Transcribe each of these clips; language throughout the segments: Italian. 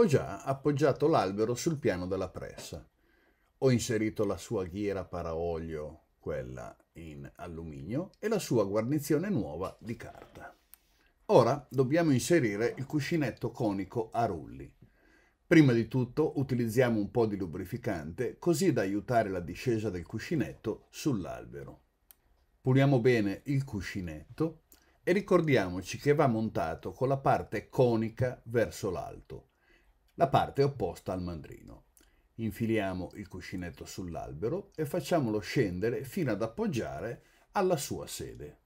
Ho già appoggiato l'albero sul piano della pressa. Ho inserito la sua ghiera paraolio, quella in alluminio, e la sua guarnizione nuova di carta. Ora dobbiamo inserire il cuscinetto conico a rulli. Prima di tutto utilizziamo un po' di lubrificante così da aiutare la discesa del cuscinetto sull'albero. Puliamo bene il cuscinetto e ricordiamoci che va montato con la parte conica verso l'alto, la parte opposta al mandrino. Infiliamo il cuscinetto sull'albero e facciamolo scendere fino ad appoggiare alla sua sede.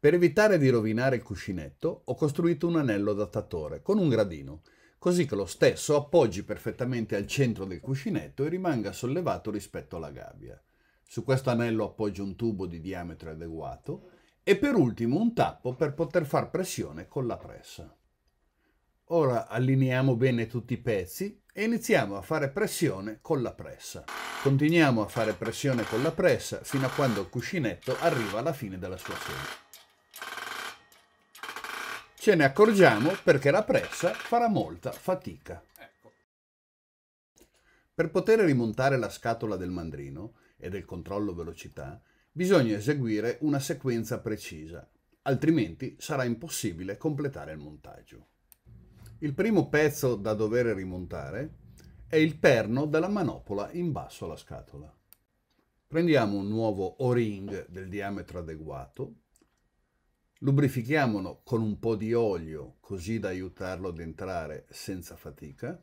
Per evitare di rovinare il cuscinetto ho costruito un anello adattatore con un gradino, così che lo stesso appoggi perfettamente al centro del cuscinetto e rimanga sollevato rispetto alla gabbia. Su questo anello appoggio un tubo di diametro adeguato e per ultimo un tappo per poter far pressione con la pressa. Ora allineiamo bene tutti i pezzi e iniziamo a fare pressione con la pressa. Continuiamo a fare pressione con la pressa fino a quando il cuscinetto arriva alla fine della sua serie. Ce ne accorgiamo perché la pressa farà molta fatica. Ecco. Per poter rimontare la scatola del mandrino e del controllo velocità, bisogna eseguire una sequenza precisa, altrimenti sarà impossibile completare il montaggio. Il primo pezzo da dover rimontare è il perno della manopola in basso alla scatola. Prendiamo un nuovo O-ring del diametro adeguato, lubrifichiamolo con un po' di olio così da aiutarlo ad entrare senza fatica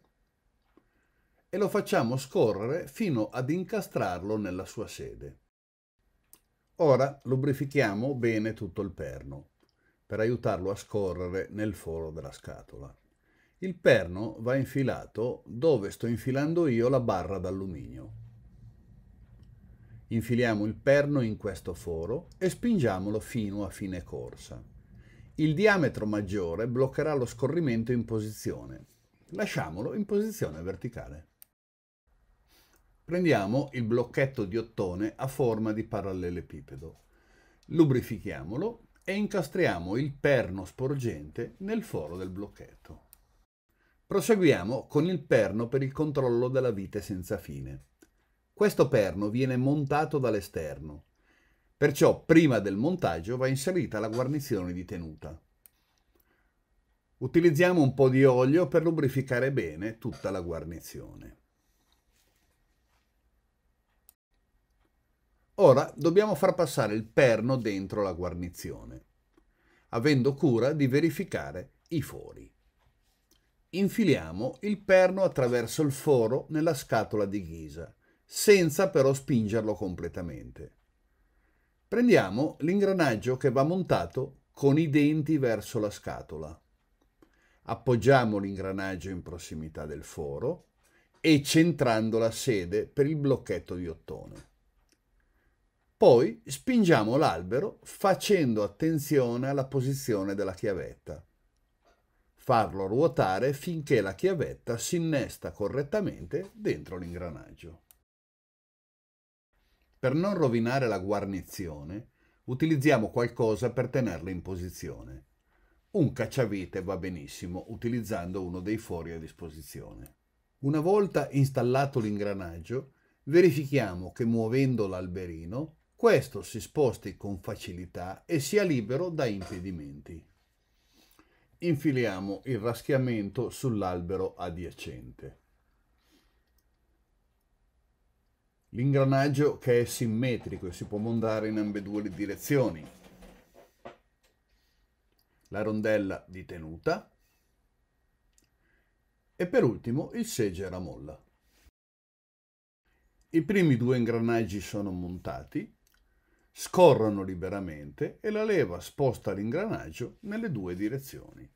e lo facciamo scorrere fino ad incastrarlo nella sua sede. Ora lubrifichiamo bene tutto il perno per aiutarlo a scorrere nel foro della scatola. Il perno va infilato dove sto infilando io la barra d'alluminio. Infiliamo il perno in questo foro e spingiamolo fino a fine corsa. Il diametro maggiore bloccherà lo scorrimento in posizione. Lasciamolo in posizione verticale. Prendiamo il blocchetto di ottone a forma di parallelepipedo. Lubrifichiamolo e incastriamo il perno sporgente nel foro del blocchetto. Proseguiamo con il perno per il controllo della vite senza fine. Questo perno viene montato dall'esterno, perciò prima del montaggio va inserita la guarnizione di tenuta. Utilizziamo un po' di olio per lubrificare bene tutta la guarnizione. Ora dobbiamo far passare il perno dentro la guarnizione, avendo cura di verificare i fori. Infiliamo il perno attraverso il foro nella scatola di ghisa, senza però spingerlo completamente. Prendiamo l'ingranaggio che va montato con i denti verso la scatola. Appoggiamo l'ingranaggio in prossimità del foro e centrando la sede per il blocchetto di ottone. Poi spingiamo l'albero facendo attenzione alla posizione della chiavetta farlo ruotare finché la chiavetta si innesta correttamente dentro l'ingranaggio. Per non rovinare la guarnizione, utilizziamo qualcosa per tenerla in posizione. Un cacciavite va benissimo utilizzando uno dei fori a disposizione. Una volta installato l'ingranaggio, verifichiamo che muovendo l'alberino, questo si sposti con facilità e sia libero da impedimenti infiliamo il raschiamento sull'albero adiacente. L'ingranaggio che è simmetrico e si può montare in ambedue le direzioni. La rondella di tenuta. E per ultimo il segge a molla. I primi due ingranaggi sono montati scorrono liberamente e la leva sposta l'ingranaggio nelle due direzioni.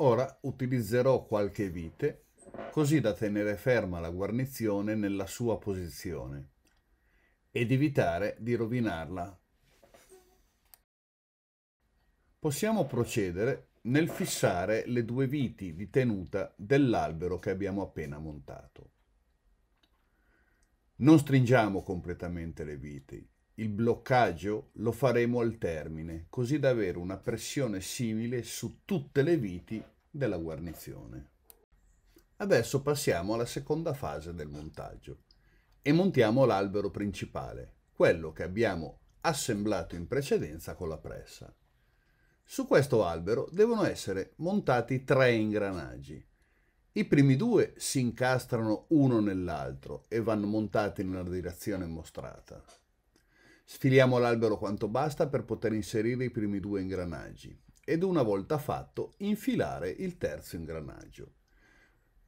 Ora utilizzerò qualche vite così da tenere ferma la guarnizione nella sua posizione ed evitare di rovinarla. Possiamo procedere nel fissare le due viti di tenuta dell'albero che abbiamo appena montato. Non stringiamo completamente le viti. Il bloccaggio lo faremo al termine, così da avere una pressione simile su tutte le viti della guarnizione. Adesso passiamo alla seconda fase del montaggio e montiamo l'albero principale, quello che abbiamo assemblato in precedenza con la pressa. Su questo albero devono essere montati tre ingranaggi, i primi due si incastrano uno nell'altro e vanno montati nella direzione mostrata. Sfiliamo l'albero quanto basta per poter inserire i primi due ingranaggi ed una volta fatto infilare il terzo ingranaggio,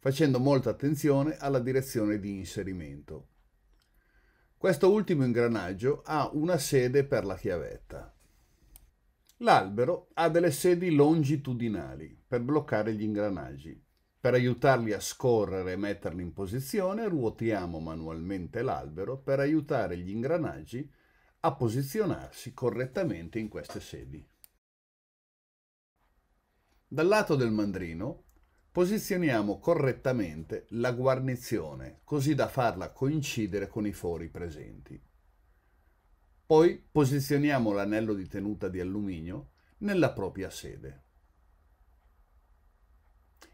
facendo molta attenzione alla direzione di inserimento. Questo ultimo ingranaggio ha una sede per la chiavetta. L'albero ha delle sedi longitudinali per bloccare gli ingranaggi per aiutarli a scorrere e metterli in posizione, ruotiamo manualmente l'albero per aiutare gli ingranaggi a posizionarsi correttamente in queste sedi. Dal lato del mandrino posizioniamo correttamente la guarnizione, così da farla coincidere con i fori presenti. Poi posizioniamo l'anello di tenuta di alluminio nella propria sede.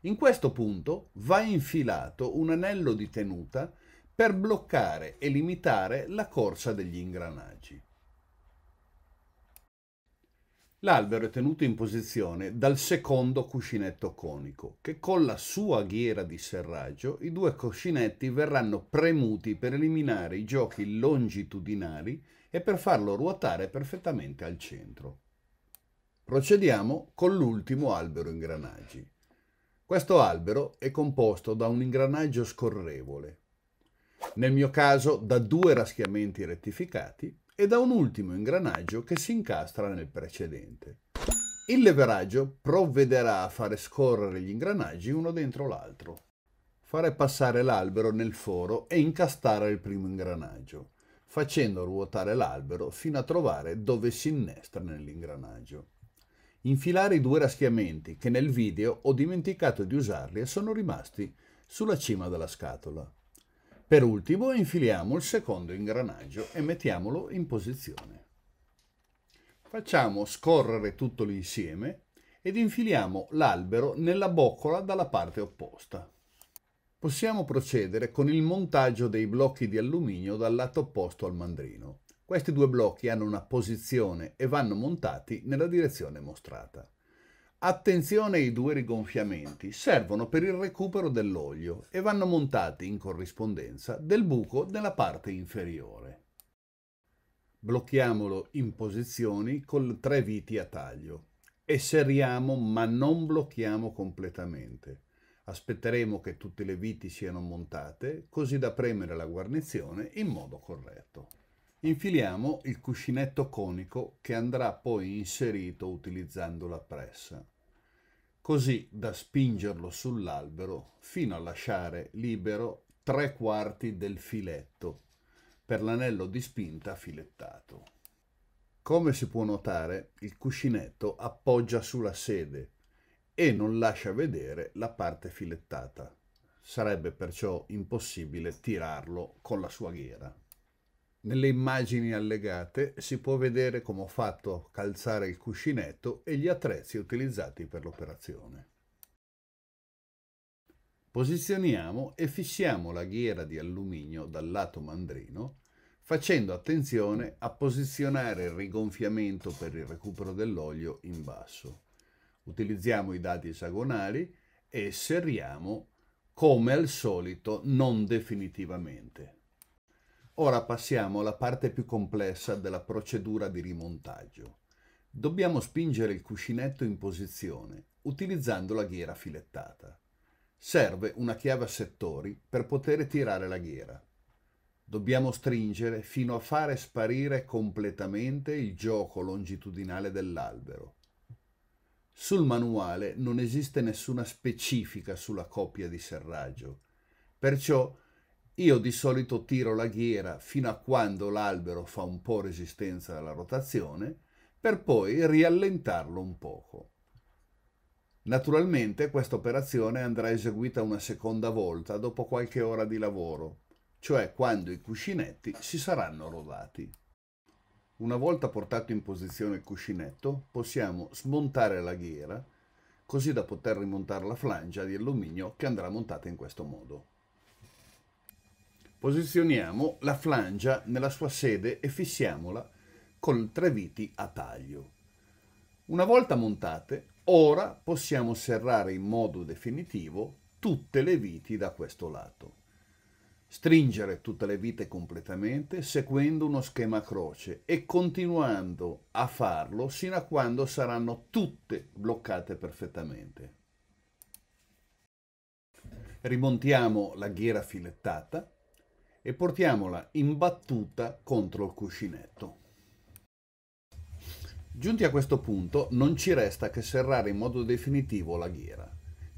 In questo punto va infilato un anello di tenuta per bloccare e limitare la corsa degli ingranaggi. L'albero è tenuto in posizione dal secondo cuscinetto conico, che con la sua ghiera di serraggio i due cuscinetti verranno premuti per eliminare i giochi longitudinali e per farlo ruotare perfettamente al centro. Procediamo con l'ultimo albero ingranaggi. Questo albero è composto da un ingranaggio scorrevole, nel mio caso da due raschiamenti rettificati e da un ultimo ingranaggio che si incastra nel precedente. Il leveraggio provvederà a fare scorrere gli ingranaggi uno dentro l'altro, fare passare l'albero nel foro e incastare il primo ingranaggio, facendo ruotare l'albero fino a trovare dove si innesta nell'ingranaggio infilare i due raschiamenti che nel video ho dimenticato di usarli e sono rimasti sulla cima della scatola. Per ultimo infiliamo il secondo ingranaggio e mettiamolo in posizione. Facciamo scorrere tutto l'insieme ed infiliamo l'albero nella boccola dalla parte opposta. Possiamo procedere con il montaggio dei blocchi di alluminio dal lato opposto al mandrino. Questi due blocchi hanno una posizione e vanno montati nella direzione mostrata. Attenzione ai due rigonfiamenti, servono per il recupero dell'olio e vanno montati in corrispondenza del buco nella parte inferiore. Blocchiamolo in posizioni con tre viti a taglio e serriamo ma non blocchiamo completamente. Aspetteremo che tutte le viti siano montate così da premere la guarnizione in modo corretto. Infiliamo il cuscinetto conico che andrà poi inserito utilizzando la pressa, così da spingerlo sull'albero fino a lasciare libero tre quarti del filetto per l'anello di spinta filettato. Come si può notare, il cuscinetto appoggia sulla sede e non lascia vedere la parte filettata. Sarebbe perciò impossibile tirarlo con la sua ghiera. Nelle immagini allegate si può vedere come ho fatto calzare il cuscinetto e gli attrezzi utilizzati per l'operazione. Posizioniamo e fissiamo la ghiera di alluminio dal lato mandrino facendo attenzione a posizionare il rigonfiamento per il recupero dell'olio in basso. Utilizziamo i dadi esagonali e serriamo come al solito non definitivamente. Ora passiamo alla parte più complessa della procedura di rimontaggio. Dobbiamo spingere il cuscinetto in posizione utilizzando la ghiera filettata. Serve una chiave a settori per poter tirare la ghiera. Dobbiamo stringere fino a fare sparire completamente il gioco longitudinale dell'albero. Sul manuale non esiste nessuna specifica sulla coppia di serraggio, perciò io di solito tiro la ghiera fino a quando l'albero fa un po' resistenza alla rotazione, per poi riallentarlo un poco. Naturalmente questa operazione andrà eseguita una seconda volta dopo qualche ora di lavoro, cioè quando i cuscinetti si saranno rodati. Una volta portato in posizione il cuscinetto, possiamo smontare la ghiera, così da poter rimontare la flangia di alluminio che andrà montata in questo modo. Posizioniamo la flangia nella sua sede e fissiamola con tre viti a taglio. Una volta montate, ora possiamo serrare in modo definitivo tutte le viti da questo lato. Stringere tutte le vite completamente seguendo uno schema croce e continuando a farlo sino a quando saranno tutte bloccate perfettamente. Rimontiamo la ghiera filettata e portiamola in battuta contro il cuscinetto. Giunti a questo punto non ci resta che serrare in modo definitivo la ghiera.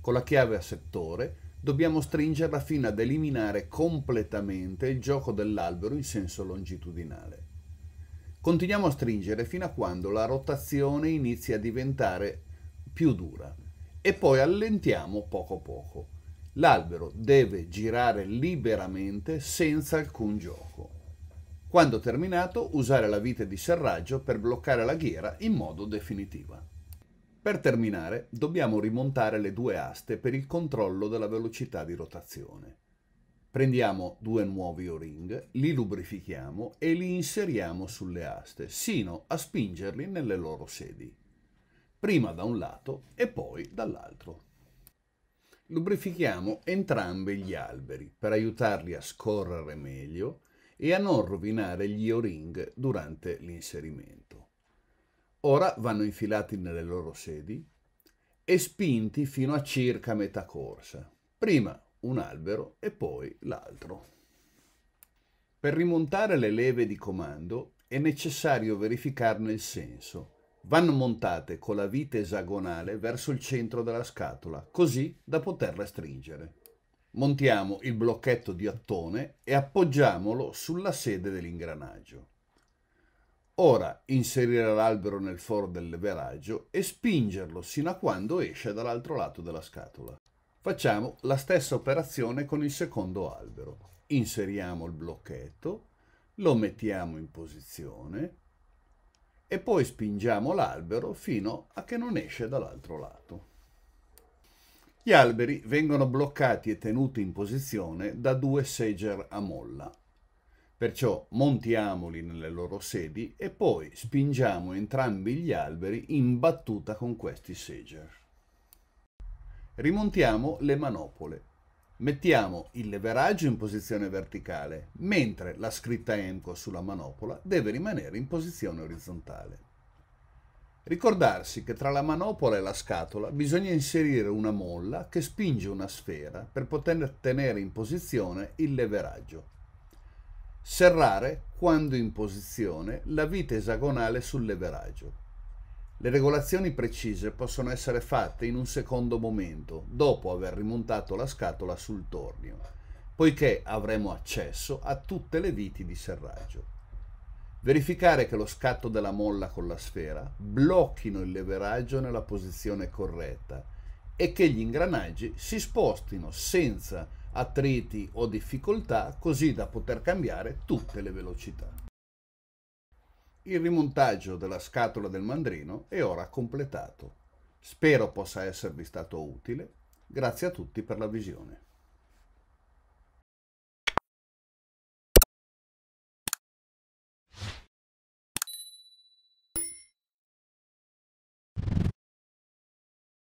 Con la chiave a settore dobbiamo stringerla fino ad eliminare completamente il gioco dell'albero in senso longitudinale. Continuiamo a stringere fino a quando la rotazione inizia a diventare più dura e poi allentiamo poco poco L'albero deve girare liberamente senza alcun gioco. Quando terminato, usare la vite di serraggio per bloccare la ghiera in modo definitivo. Per terminare, dobbiamo rimontare le due aste per il controllo della velocità di rotazione. Prendiamo due nuovi o-ring, li lubrifichiamo e li inseriamo sulle aste, sino a spingerli nelle loro sedi, prima da un lato e poi dall'altro. Lubrifichiamo entrambi gli alberi per aiutarli a scorrere meglio e a non rovinare gli o-ring durante l'inserimento. Ora vanno infilati nelle loro sedi e spinti fino a circa metà corsa, prima un albero e poi l'altro. Per rimontare le leve di comando è necessario verificarne il senso vanno montate con la vite esagonale verso il centro della scatola, così da poterla stringere. Montiamo il blocchetto di attone e appoggiamolo sulla sede dell'ingranaggio. Ora inserire l'albero nel foro del leveraggio e spingerlo sino a quando esce dall'altro lato della scatola. Facciamo la stessa operazione con il secondo albero. Inseriamo il blocchetto, lo mettiamo in posizione, e poi spingiamo l'albero fino a che non esce dall'altro lato. Gli alberi vengono bloccati e tenuti in posizione da due seger a molla. Perciò montiamoli nelle loro sedi e poi spingiamo entrambi gli alberi in battuta con questi seger. Rimontiamo le manopole Mettiamo il leveraggio in posizione verticale, mentre la scritta EMCO sulla manopola deve rimanere in posizione orizzontale. Ricordarsi che tra la manopola e la scatola bisogna inserire una molla che spinge una sfera per poter tenere in posizione il leveraggio. Serrare quando in posizione la vite esagonale sul leveraggio. Le regolazioni precise possono essere fatte in un secondo momento, dopo aver rimontato la scatola sul tornio, poiché avremo accesso a tutte le viti di serraggio. Verificare che lo scatto della molla con la sfera blocchino il leveraggio nella posizione corretta e che gli ingranaggi si spostino senza attriti o difficoltà così da poter cambiare tutte le velocità. Il rimontaggio della scatola del mandrino è ora completato. Spero possa esservi stato utile. Grazie a tutti per la visione.